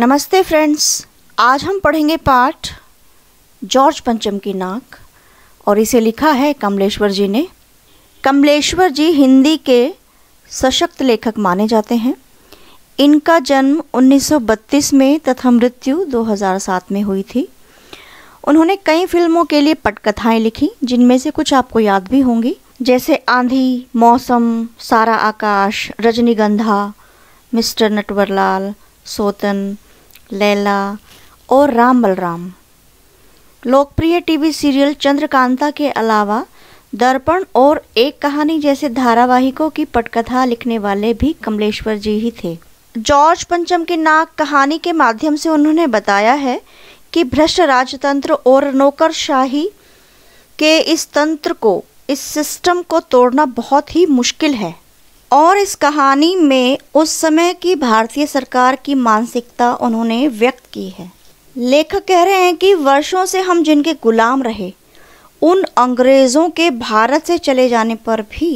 नमस्ते फ्रेंड्स आज हम पढ़ेंगे पाठ जॉर्ज पंचम की नाक और इसे लिखा है कमलेश्वर जी ने कमलेश्वर जी हिंदी के सशक्त लेखक माने जाते हैं इनका जन्म 1932 में तथा मृत्यु 2007 में हुई थी उन्होंने कई फिल्मों के लिए पटकथाएं लिखी जिनमें से कुछ आपको याद भी होंगी जैसे आंधी मौसम सारा आकाश रजनीगंधा मिस्टर नटवरलाल सोतन लैला और राम बलराम लोकप्रिय टीवी सीरियल चंद्रकांता के अलावा दर्पण और एक कहानी जैसे धारावाहिकों की पटकथा लिखने वाले भी कमलेश्वर जी ही थे जॉर्ज पंचम की नाक कहानी के माध्यम से उन्होंने बताया है कि भ्रष्ट राजतंत्र और नौकरशाही के इस तंत्र को इस सिस्टम को तोड़ना बहुत ही मुश्किल है और इस कहानी में उस समय की भारतीय सरकार की मानसिकता उन्होंने व्यक्त की है लेखक कह रहे हैं कि वर्षों से हम जिनके गुलाम रहे उन अंग्रेज़ों के भारत से चले जाने पर भी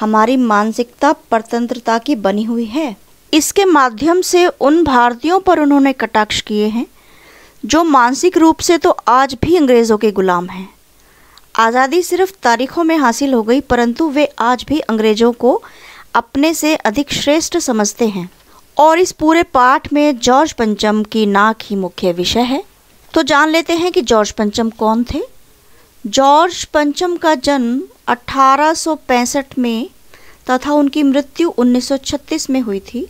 हमारी मानसिकता परतंत्रता की बनी हुई है इसके माध्यम से उन भारतीयों पर उन्होंने कटाक्ष किए हैं जो मानसिक रूप से तो आज भी अंग्रेज़ों के गुलाम हैं आज़ादी सिर्फ तारीखों में हासिल हो गई परंतु वे आज भी अंग्रेज़ों को अपने से अधिक श्रेष्ठ समझते हैं और इस पूरे पाठ में जॉर्ज पंचम की नाक ही मुख्य विषय है तो जान लेते हैं कि जॉर्ज पंचम कौन थे जॉर्ज पंचम का जन्म 1865 में तथा उनकी मृत्यु 1936 में हुई थी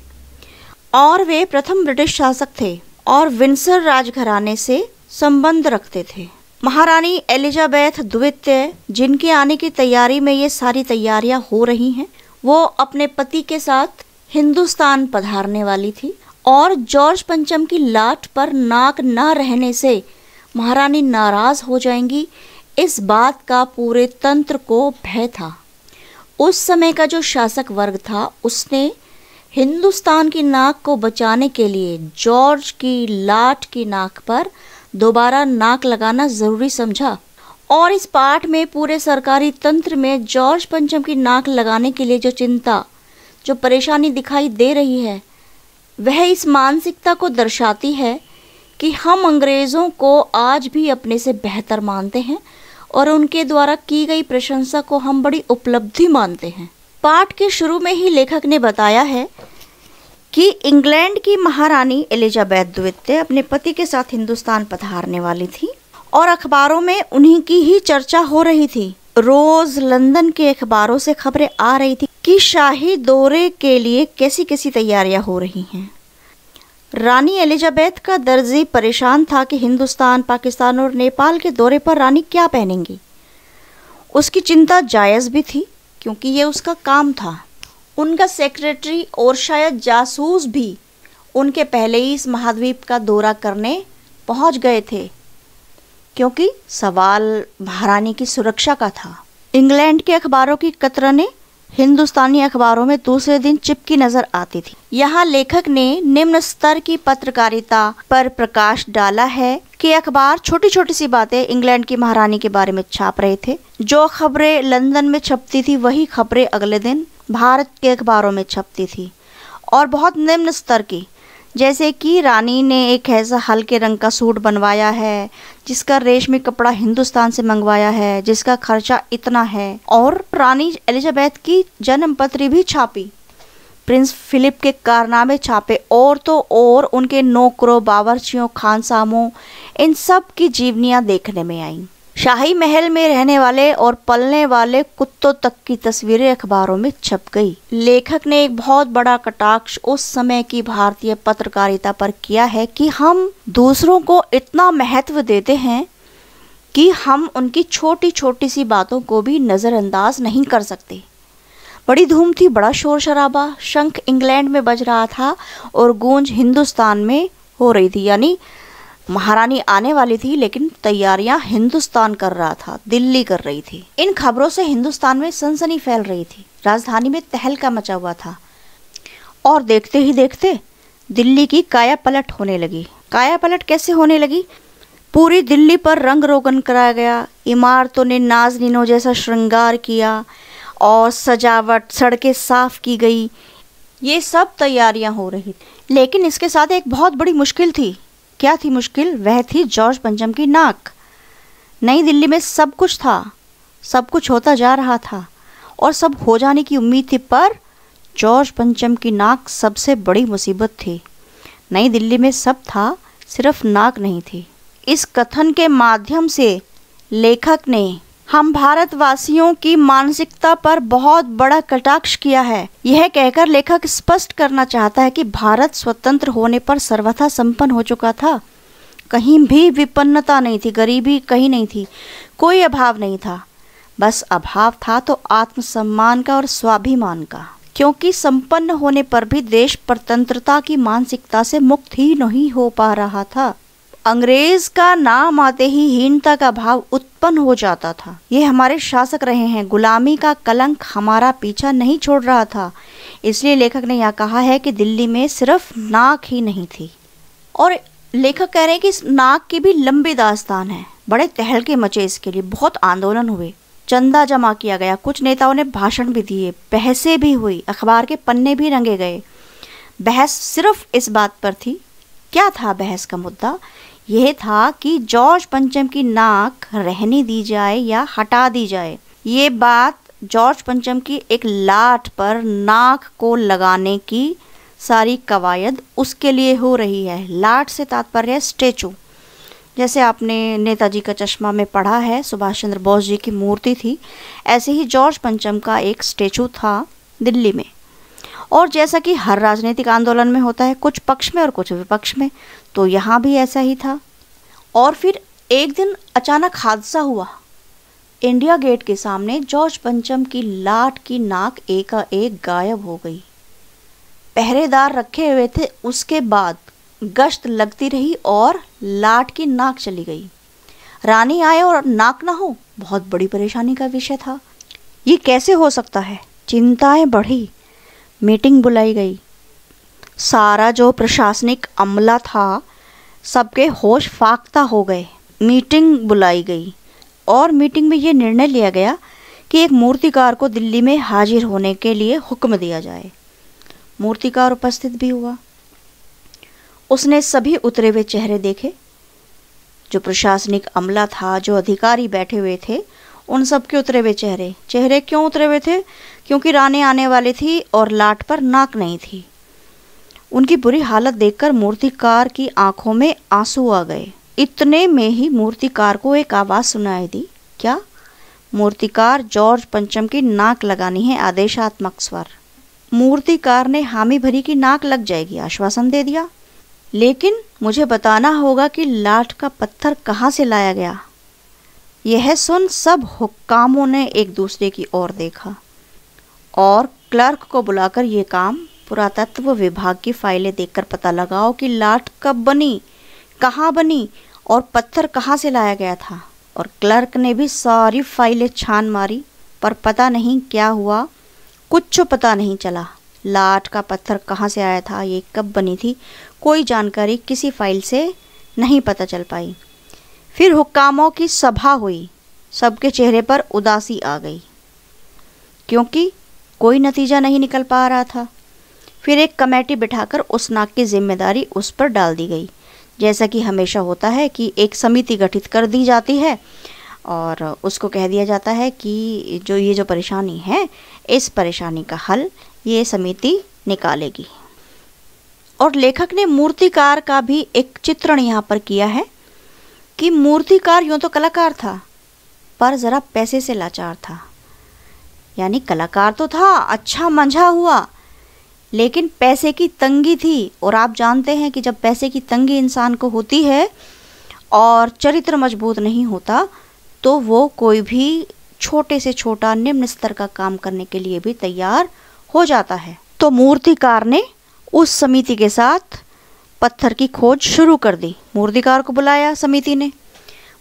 और वे प्रथम ब्रिटिश शासक थे और विंसर राजघराने से संबंध रखते थे महारानी एलिजाबेथ द्वितीय जिनके आने की तैयारी में ये सारी तैयारियां हो रही हैं वो अपने पति के साथ हिंदुस्तान पधारने वाली थी और जॉर्ज पंचम की लाट पर नाक ना रहने से महारानी नाराज हो जाएंगी इस बात का पूरे तंत्र को भय था उस समय का जो शासक वर्ग था उसने हिंदुस्तान की नाक को बचाने के लिए जॉर्ज की लाट की नाक पर दोबारा नाक लगाना ज़रूरी समझा और इस पाठ में पूरे सरकारी तंत्र में जॉर्ज पंचम की नाक लगाने के लिए जो चिंता जो परेशानी दिखाई दे रही है वह इस मानसिकता को दर्शाती है कि हम अंग्रेज़ों को आज भी अपने से बेहतर मानते हैं और उनके द्वारा की गई प्रशंसा को हम बड़ी उपलब्धि मानते हैं पाठ के शुरू में ही लेखक ने बताया है कि इंग्लैंड की महारानी एलिजाबैथ द्वितीय अपने पति के साथ हिंदुस्तान पधारने वाली थी और अखबारों में उन्हीं की ही चर्चा हो रही थी रोज लंदन के अखबारों से खबरें आ रही थी कि शाही दौरे के लिए कैसी कैसी तैयारियां हो रही हैं रानी एलिजाबेथ का दर्जी परेशान था कि हिंदुस्तान पाकिस्तान और नेपाल के दौरे पर रानी क्या पहनेंगी उसकी चिंता जायज़ भी थी क्योंकि ये उसका काम था उनका सेक्रेटरी और शायद जासूस भी उनके पहले ही इस महाद्वीप का दौरा करने पहुंच गए थे क्योंकि सवाल महारानी की सुरक्षा का था इंग्लैंड के अखबारों की कतरने हिंदुस्तानी अखबारों में दूसरे दिन चिपकी नजर आती थी यहाँ लेखक ने निम्न स्तर की पत्रकारिता पर प्रकाश डाला है कि अखबार छोटी छोटी सी बातें इंग्लैंड की महारानी के बारे में छाप रहे थे जो खबरें लंदन में छपती थी वही खबरें अगले दिन भारत के अखबारों में छपती थी और बहुत निम्न स्तर की जैसे कि रानी ने एक ऐसा हल्के रंग का सूट बनवाया है जिसका रेशमी कपड़ा हिंदुस्तान से मंगवाया है जिसका खर्चा इतना है और रानी एलिजाबेथ की जन्म पत्री भी छापी प्रिंस फिलिप के कारनामे छापे और तो और उनके नौकरों बावरचियों खानसामों इन सब की जीवनियाँ देखने में आईं शाही महल में रहने वाले और पलने वाले कुत्तों तक की तस्वीरें अखबारों में छप गई लेखक ने एक बहुत बड़ा कटाक्ष उस समय की भारतीय पत्रकारिता पर किया है कि हम दूसरों को इतना महत्व देते हैं कि हम उनकी छोटी छोटी सी बातों को भी नज़रअंदाज नहीं कर सकते बड़ी धूम थी बड़ा शोर शराबा शंख इंग्लैंड में बज रहा था और गूंज हिंदुस्तान में हो रही थी यानी महारानी आने वाली थी लेकिन तैयारियां हिंदुस्तान कर रहा था दिल्ली कर रही थी इन खबरों से हिंदुस्तान में सनसनी फैल रही थी राजधानी में तहलका मचा हुआ था और देखते ही देखते दिल्ली की काया पलट होने लगी काया पलट कैसे होने लगी पूरी दिल्ली पर रंग रोगन कराया गया इमारतों ने नाज निनो जैसा श्रृंगार किया और सजावट सड़कें साफ की गई ये सब तैयारियां हो रही थी लेकिन इसके साथ एक बहुत बड़ी मुश्किल थी क्या थी मुश्किल वह थी जॉर्ज पंचम की नाक नई दिल्ली में सब कुछ था सब कुछ होता जा रहा था और सब हो जाने की उम्मीद थी पर जॉर्ज पंचम की नाक सबसे बड़ी मुसीबत थी नई दिल्ली में सब था सिर्फ नाक नहीं थी इस कथन के माध्यम से लेखक ने हम भारतवासियों की मानसिकता पर बहुत बड़ा कटाक्ष किया है यह कहकर लेखक स्पष्ट करना चाहता है कि भारत स्वतंत्र होने पर सर्वथा संपन्न हो चुका था कहीं भी विपन्नता नहीं थी गरीबी कहीं नहीं थी कोई अभाव नहीं था बस अभाव था तो आत्मसम्मान का और स्वाभिमान का क्योंकि संपन्न होने पर भी देश परतंत्रता की मानसिकता से मुक्त ही नहीं हो पा रहा था अंग्रेज का नाम आते ही हीनता का भाव उत्पन्न हो जाता था ये हमारे शासक रहे हैं गुलामी का कलंक हमारा पीछा नहीं छोड़ रहा था इसलिए लेखक ने यह कहा है कि दिल्ली में सिर्फ नाक ही नहीं थी और लेखक कह रहे हैं कि इस नाक की भी लंबी दास्तान है बड़े तहलके मचे इसके लिए बहुत आंदोलन हुए चंदा जमा किया गया कुछ नेताओं ने भाषण भी दिए बहसें भी हुई अखबार के पन्ने भी रंगे गए बहस सिर्फ इस बात पर थी क्या था बहस का मुद्दा यह था कि जॉर्ज पंचम की नाक रहने दी जाए या हटा दी जाए ये बात जॉर्ज पंचम की एक लाठ पर नाक को लगाने की सारी कवायद उसके लिए हो रही है लाठ से तात्पर्य स्टेचू जैसे आपने नेताजी का चश्मा में पढ़ा है सुभाष चंद्र बोस जी की मूर्ति थी ऐसे ही जॉर्ज पंचम का एक स्टेचू था दिल्ली में और जैसा कि हर राजनीतिक आंदोलन में होता है कुछ पक्ष में और कुछ विपक्ष में तो यहाँ भी ऐसा ही था और फिर एक दिन अचानक हादसा हुआ इंडिया गेट के सामने जॉर्ज पंचम की लाट की नाक एकाएक गायब हो गई पहरेदार रखे हुए थे उसके बाद गश्त लगती रही और लाट की नाक चली गई रानी आए और नाक ना हो बहुत बड़ी परेशानी का विषय था ये कैसे हो सकता है चिंताएं बढ़ी मीटिंग बुलाई गई सारा जो प्रशासनिक अमला था सबके होश फाख्ता हो गए मीटिंग बुलाई गई और मीटिंग में ये निर्णय लिया गया कि एक मूर्तिकार को दिल्ली में हाजिर होने के लिए हुक्म दिया जाए मूर्तिकार उपस्थित भी हुआ उसने सभी उतरे हुए चेहरे देखे जो प्रशासनिक अमला था जो अधिकारी बैठे हुए थे उन सब के उतरे हुए चेहरे चेहरे क्यों उतरे हुए थे क्योंकि रानी आने वाली थी और लाट पर नाक नहीं थी उनकी बुरी हालत देखकर मूर्तिकार की आंखों में आंसू आ गए इतने में ही मूर्तिकार को एक आवाज़ सुनाई दी क्या मूर्तिकार जॉर्ज पंचम की नाक लगानी है आदेशात्मक स्वर मूर्तिकार ने हामी भरी की नाक लग जाएगी आश्वासन दे दिया लेकिन मुझे बताना होगा कि लाठ का पत्थर कहाँ से लाया गया यह सुन सब हुक्कामों ने एक दूसरे की ओर देखा और क्लर्क को बुलाकर यह काम पुरातत्व विभाग की फाइलें देखकर पता लगाओ कि लाट कब बनी कहाँ बनी और पत्थर कहाँ से लाया गया था और क्लर्क ने भी सारी फाइलें छान मारी पर पता नहीं क्या हुआ कुछ पता नहीं चला लाट का पत्थर कहाँ से आया था ये कब बनी थी कोई जानकारी किसी फाइल से नहीं पता चल पाई फिर हुक्कामों की सभा हुई सबके चेहरे पर उदासी आ गई क्योंकि कोई नतीजा नहीं निकल पा रहा था फिर एक कमेटी बिठाकर उस नाक की जिम्मेदारी उस पर डाल दी गई जैसा कि हमेशा होता है कि एक समिति गठित कर दी जाती है और उसको कह दिया जाता है कि जो ये जो परेशानी है इस परेशानी का हल ये समिति निकालेगी और लेखक ने मूर्तिकार का भी एक चित्रण यहाँ पर किया है कि मूर्तिकार यूँ तो कलाकार था पर ज़रा पैसे से लाचार था यानी कलाकार तो था अच्छा मंझा हुआ लेकिन पैसे की तंगी थी और आप जानते हैं कि जब पैसे की तंगी इंसान को होती है और चरित्र मजबूत नहीं होता तो वो कोई भी छोटे से छोटा निम्न स्तर का काम करने के लिए भी तैयार हो जाता है तो मूर्तिकार ने उस समिति के साथ पत्थर की खोज शुरू कर दी मूर्तिकार को बुलाया समिति ने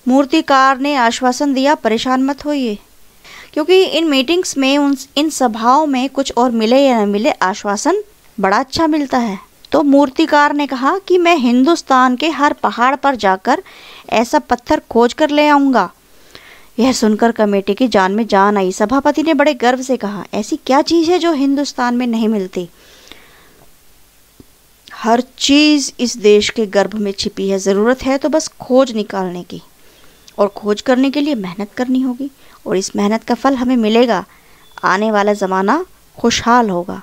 मूर्तिकार ने आश्वासन दिया परेशान मत होइए क्योंकि इन मीटिंग्स में उन इन सभाओं में कुछ और मिले या न मिले आश्वासन बड़ा अच्छा मिलता है तो मूर्तिकार ने कहा कि मैं हिंदुस्तान के हर पहाड़ पर जाकर ऐसा पत्थर खोज कर ले आऊँगा यह सुनकर कमेटी की जान में जान आई सभापति ने बड़े गर्व से कहा ऐसी क्या चीज़ है जो हिंदुस्तान में नहीं मिलती हर चीज़ इस देश के गर्भ में छिपी है ज़रूरत है तो बस खोज निकालने की और खोज करने के लिए मेहनत करनी होगी और इस मेहनत का फल हमें मिलेगा आने वाला ज़माना खुशहाल होगा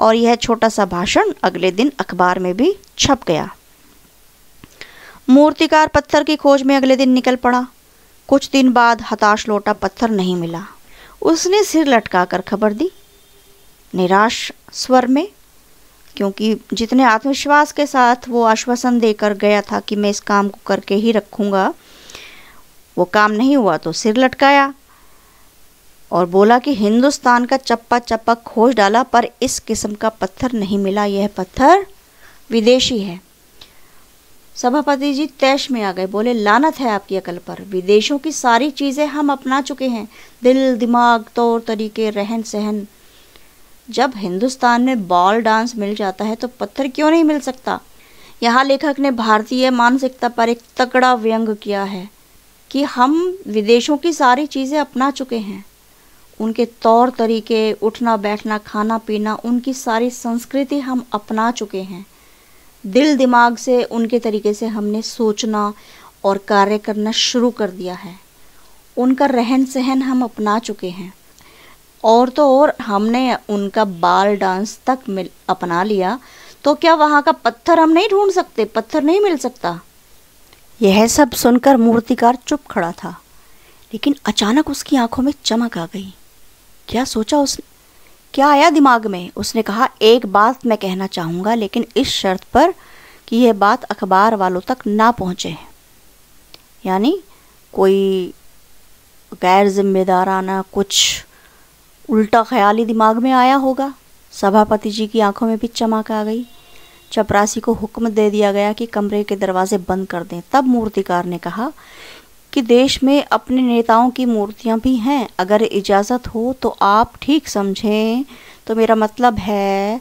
और यह छोटा सा भाषण अगले दिन अखबार में भी छप गया मूर्तिकार पत्थर की खोज में अगले दिन निकल पड़ा कुछ दिन बाद हताश लौटा पत्थर नहीं मिला उसने सिर लटका कर खबर दी निराश स्वर में क्योंकि जितने आत्मविश्वास के साथ वो आश्वासन देकर गया था कि मैं इस काम को करके ही रखूँगा वो काम नहीं हुआ तो सिर लटकाया और बोला कि हिंदुस्तान का चप्पा चप्पा खोज डाला पर इस किस्म का पत्थर नहीं मिला यह पत्थर विदेशी है सभापति जी तैश में आ गए बोले लानत है आपकी अकल पर विदेशों की सारी चीज़ें हम अपना चुके हैं दिल दिमाग तौर तरीके रहन सहन जब हिंदुस्तान में बॉल डांस मिल जाता है तो पत्थर क्यों नहीं मिल सकता यहाँ लेखक ने भारतीय मानसिकता पर एक तगड़ा व्यंग किया है कि हम विदेशों की सारी चीज़ें अपना चुके हैं उनके तौर तरीके उठना बैठना खाना पीना उनकी सारी संस्कृति हम अपना चुके हैं दिल दिमाग से उनके तरीके से हमने सोचना और कार्य करना शुरू कर दिया है उनका रहन सहन हम अपना चुके हैं और तो और हमने उनका बाल डांस तक मिल अपना लिया तो क्या वहाँ का पत्थर हम नहीं ढूंढ सकते पत्थर नहीं मिल सकता यह सब सुनकर मूर्तिकार चुप खड़ा था लेकिन अचानक उसकी आंखों में चमक आ गई क्या सोचा उसने क्या आया दिमाग में उसने कहा एक बात मैं कहना चाहूँगा लेकिन इस शर्त पर कि यह बात अखबार वालों तक ना पहुँचे यानी कोई गैर जिम्मेदाराना कुछ उल्टा ख्याली दिमाग में आया होगा सभापति जी की आंखों में भी चमक आ गई चपरासी को हुक्म दे दिया गया कि कमरे के दरवाजे बंद कर दें तब मूर्तिकार ने कहा कि देश में अपने नेताओं की मूर्तियां भी हैं अगर इजाज़त हो तो आप ठीक समझें तो मेरा मतलब है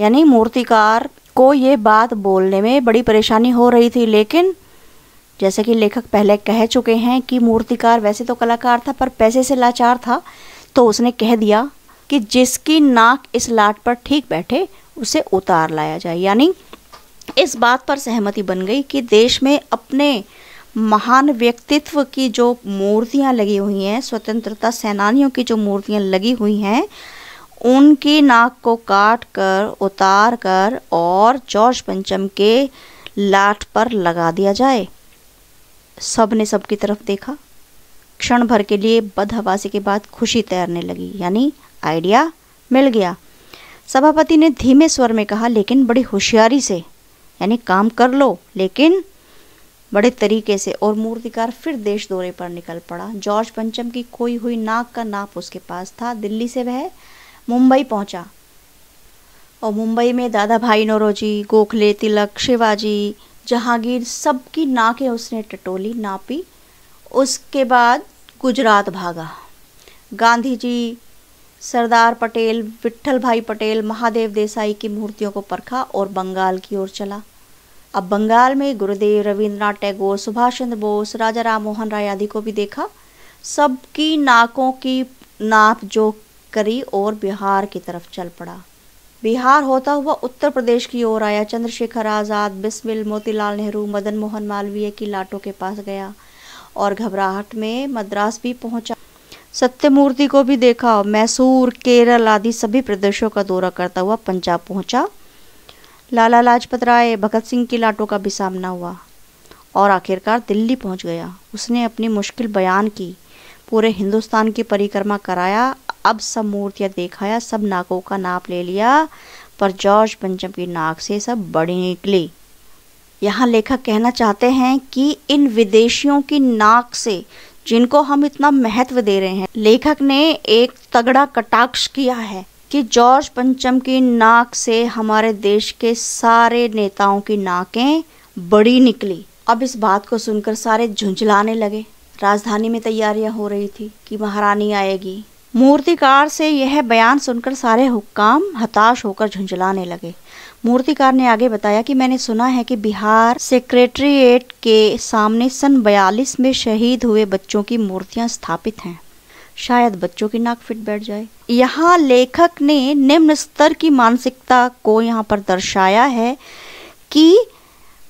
यानी मूर्तिकार को ये बात बोलने में बड़ी परेशानी हो रही थी लेकिन जैसे कि लेखक पहले कह चुके हैं कि मूर्तिकार वैसे तो कलाकार था पर पैसे से लाचार था तो उसने कह दिया कि जिसकी नाक इस लाट पर ठीक बैठे उसे उतार लाया जाए यानी इस बात पर सहमति बन गई कि देश में अपने महान व्यक्तित्व की जो मूर्तियां लगी हुई हैं स्वतंत्रता सेनानियों की जो मूर्तियां लगी हुई हैं उनकी नाक को काट कर उतार कर और जॉर्ज पंचम के लाठ पर लगा दिया जाए सब ने सबकी तरफ देखा क्षण भर के लिए बदहवासी के बाद खुशी तैरने लगी यानी आइडिया मिल गया सभापति ने धीमे स्वर में कहा लेकिन बड़ी होशियारी से यानी काम कर लो लेकिन बड़े तरीके से और मूर्तिकार फिर देश दौरे पर निकल पड़ा जॉर्ज पंचम की खोई हुई नाक का नाप उसके पास था दिल्ली से वह मुंबई पहुंचा और मुंबई में दादा भाई नोरोजी गोखले तिलक शिवाजी जहांगीर सबकी नाकें उसने टटोली नापी उसके बाद गुजरात भागा गांधी जी सरदार पटेल विट्ठल भाई पटेल महादेव देसाई की मूर्तियों को परखा और बंगाल की ओर चला अब बंगाल में गुरुदेव रविंद्रनाथ टैगोर सुभाष चंद्र बोस राजा राम मोहन राय आदि को भी देखा सबकी नाकों की नाप जो करी और बिहार की तरफ चल पड़ा बिहार होता हुआ उत्तर प्रदेश की ओर आया चंद्रशेखर आज़ाद बिस्मिल मोतीलाल नेहरू मदन मोहन मालवीय की लाटों के पास गया और घबराहट में मद्रास भी पहुंचा सत्यमूर्ति को भी देखा मैसूर केरल आदि सभी प्रदेशों का दौरा करता हुआ पंजाब पहुंचा लाला लाजपत राय भगत सिंह की लाटों का भी सामना हुआ और आखिरकार दिल्ली पहुंच गया उसने अपनी मुश्किल बयान की पूरे हिंदुस्तान की परिक्रमा कराया अब सब मूर्तियाँ देखाया सब नाकों का नाप ले लिया पर जॉर्ज पंचम की नाक से सब बड़ी निकली यहाँ लेखक कहना चाहते हैं कि इन विदेशियों की नाक से जिनको हम इतना महत्व दे रहे हैं लेखक ने एक तगड़ा कटाक्ष किया है कि जॉर्ज पंचम की नाक से हमारे देश के सारे नेताओं की नाकें बड़ी निकली अब इस बात को सुनकर सारे झुंझलाने लगे राजधानी में तैयारियां हो रही थी कि महारानी आएगी मूर्तिकार से यह बयान सुनकर सारे हुक्काम हताश होकर झुंझलाने लगे मूर्तिकार ने आगे बताया कि मैंने सुना है कि बिहार सेक्रेटरीट के सामने सन बयालीस में शहीद हुए बच्चों की मूर्तियां स्थापित हैं शायद बच्चों की नाक फिट बैठ जाए यहाँ लेखक ने निम्न स्तर की मानसिकता को यहाँ पर दर्शाया है कि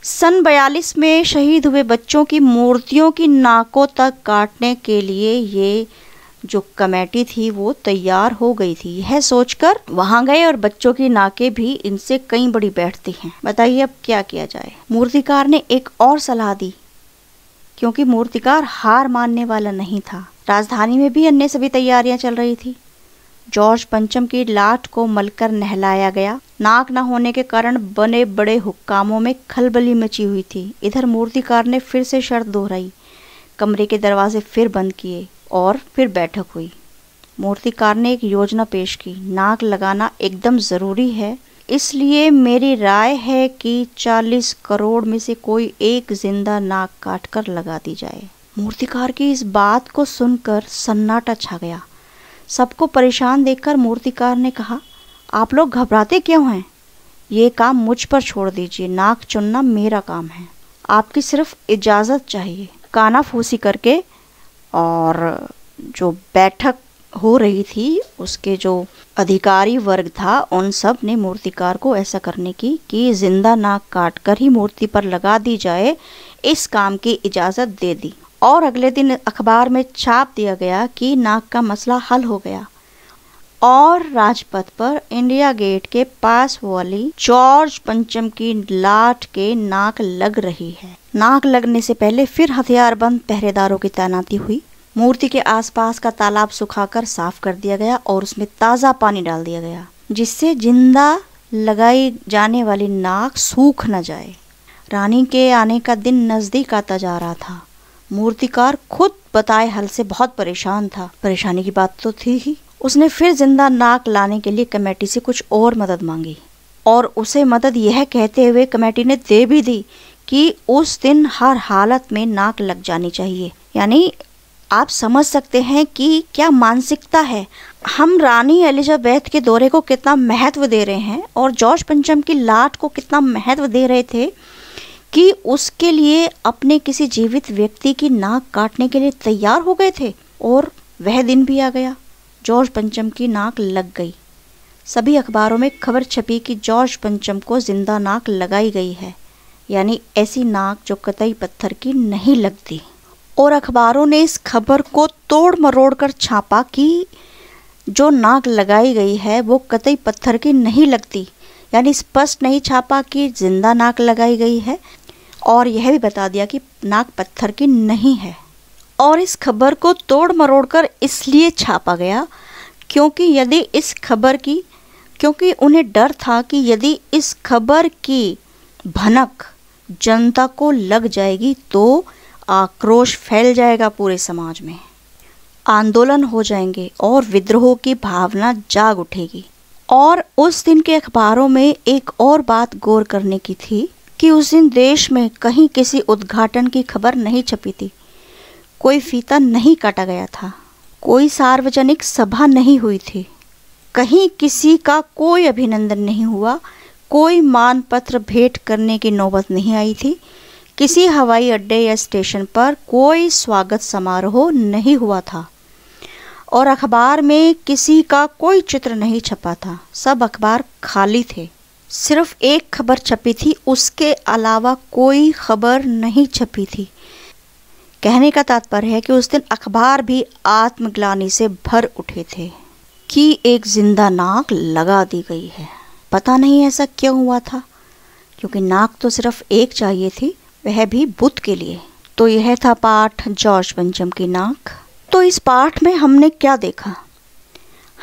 सन बयालीस में शहीद हुए बच्चों की मूर्तियों की नाकों तक काटने के लिए ये जो कमेटी थी वो तैयार हो गई थी यह सोचकर वहां गए और बच्चों की नाके भी इनसे कई बड़ी बैठती हैं बताइए अब क्या किया जाए मूर्तिकार ने एक और सलाह दी क्योंकि मूर्तिकार हार मानने वाला नहीं था राजधानी में भी अन्य सभी तैयारियां चल रही थी जॉर्ज पंचम की लाट को मलकर नहलाया गया नाक न होने के कारण बने बड़े हुक्कामों में खलबली मची हुई थी इधर मूर्तिकार ने फिर से शर्त दोहराई कमरे के दरवाजे फिर बंद किए और फिर बैठक हुई मूर्तिकार ने एक योजना पेश की नाक लगाना एकदम ज़रूरी है इसलिए मेरी राय है कि 40 करोड़ में से कोई एक जिंदा नाक काट कर लगा दी जाए मूर्तिकार की इस बात को सुनकर सन्नाटा छा गया सबको परेशान देखकर मूर्तिकार ने कहा आप लोग घबराते क्यों हैं ये काम मुझ पर छोड़ दीजिए नाक चुनना मेरा काम है आपकी सिर्फ इजाज़त चाहिए काना फूसी करके और जो बैठक हो रही थी उसके जो अधिकारी वर्ग था उन सब ने मूर्तिकार को ऐसा करने की कि जिंदा नाक काट कर ही मूर्ति पर लगा दी जाए इस काम की इजाज़त दे दी और अगले दिन अखबार में छाप दिया गया कि नाक का मसला हल हो गया और राजपथ पर इंडिया गेट के पास वाली जॉर्ज पंचम की लाट के नाक लग रही है नाक लगने से पहले फिर हथियारबंद पहरेदारों की तैनाती हुई मूर्ति के आसपास का तालाब सुखाकर साफ कर दिया गया और उसमें ताज़ा पानी डाल दिया गया जिससे जिंदा लगाई जाने वाली नाक सूख न जाए रानी के आने का दिन नज़दीक आता जा रहा था मूर्तिकार खुद बताए हल से बहुत परेशान था परेशानी की बात तो थी ही उसने फिर जिंदा नाक लाने के लिए कमेटी से कुछ और मदद मांगी और उसे मदद यह कहते हुए कमेटी ने दे भी दी कि उस दिन हर हालत में नाक लग जानी चाहिए यानी आप समझ सकते हैं कि क्या मानसिकता है हम रानी एलिजाबेथ के दौरे को कितना महत्व दे रहे हैं और जॉर्ज पंचम की लाट को कितना महत्व दे रहे थे कि उसके लिए अपने किसी जीवित व्यक्ति की नाक काटने के लिए तैयार हो गए थे और वह दिन भी आ गया जॉर्ज पंचम की नाक लग गई सभी अखबारों में खबर छपी कि जॉर्ज पंचम को जिंदा नाक लगाई गई है यानी ऐसी नाक जो कतई पत्थर की नहीं लगती और अखबारों ने इस खबर को तोड़ मरोड़ कर छापा कि जो नाक लगाई गई है वो कतई पत्थर की नहीं लगती यानी स्पष्ट नहीं छापा कि जिंदा नाक लगाई गई है और यह भी बता दिया कि नाक पत्थर की नहीं है और इस खबर को तोड़ मरोड़ कर इसलिए छापा गया क्योंकि यदि इस खबर की क्योंकि उन्हें डर था कि यदि इस खबर की भनक जनता को लग जाएगी तो आक्रोश फैल जाएगा पूरे समाज में आंदोलन हो जाएंगे और विद्रोह की भावना जाग उठेगी और उस दिन के अखबारों में एक और बात गौर करने की थी कि उस दिन देश में कहीं किसी उद्घाटन की खबर नहीं छपी थी कोई फीता नहीं काटा गया था कोई सार्वजनिक सभा नहीं हुई थी कहीं किसी का कोई अभिनंदन नहीं हुआ कोई मानपत्र भेंट करने की नौबत नहीं आई थी किसी हवाई अड्डे या स्टेशन पर कोई स्वागत समारोह नहीं हुआ था और अखबार में किसी का कोई चित्र नहीं छपा था सब अखबार खाली थे सिर्फ एक खबर छपी थी उसके अलावा कोई खबर नहीं छपी थी कहने का तात्पर्य है कि उस दिन अखबार भी आत्मग्लानी से भर उठे थे कि एक जिंदा नाक लगा दी गई है पता नहीं ऐसा क्यों हुआ था क्योंकि नाक तो सिर्फ एक चाहिए थी वह भी बुद्ध के लिए तो यह था पाठ जॉर्ज पंचम की नाक तो इस पाठ में हमने क्या देखा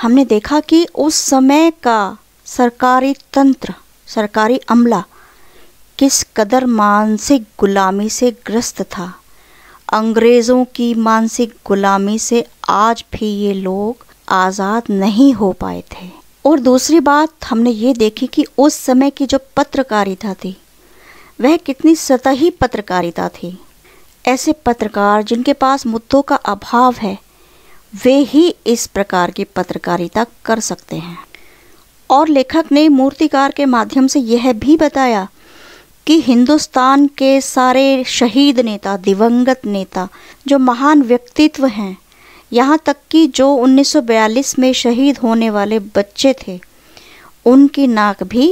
हमने देखा कि उस समय का सरकारी तंत्र सरकारी अमला किस कदर मानसिक गुलामी से ग्रस्त था अंग्रेज़ों की मानसिक गुलामी से आज भी ये लोग आज़ाद नहीं हो पाए थे और दूसरी बात हमने ये देखी कि उस समय की जो पत्रकारिता थी वह कितनी सतही पत्रकारिता थी ऐसे पत्रकार जिनके पास मुद्दों का अभाव है वे ही इस प्रकार की पत्रकारिता कर सकते हैं और लेखक ने मूर्तिकार के माध्यम से यह भी बताया कि हिंदुस्तान के सारे शहीद नेता दिवंगत नेता जो महान व्यक्तित्व हैं यहाँ तक कि जो 1942 में शहीद होने वाले बच्चे थे उनकी नाक भी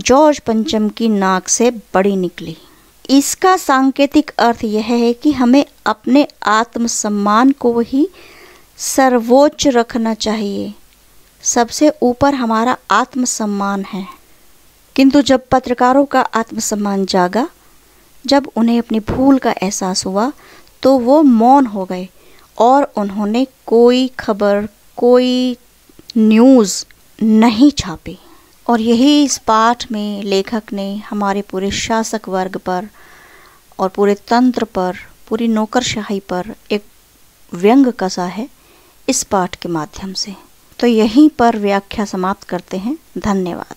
जॉर्ज पंचम की नाक से बड़ी निकली इसका सांकेतिक अर्थ यह है कि हमें अपने आत्मसम्मान को ही सर्वोच्च रखना चाहिए सबसे ऊपर हमारा आत्मसम्मान है किंतु जब पत्रकारों का आत्मसम्मान जागा जब उन्हें अपनी भूल का एहसास हुआ तो वो मौन हो गए और उन्होंने कोई खबर कोई न्यूज़ नहीं छापी और यही इस पाठ में लेखक ने हमारे पूरे शासक वर्ग पर और पूरे तंत्र पर पूरी नौकरशाही पर एक व्यंग कसा है इस पाठ के माध्यम से तो यहीं पर व्याख्या समाप्त करते हैं धन्यवाद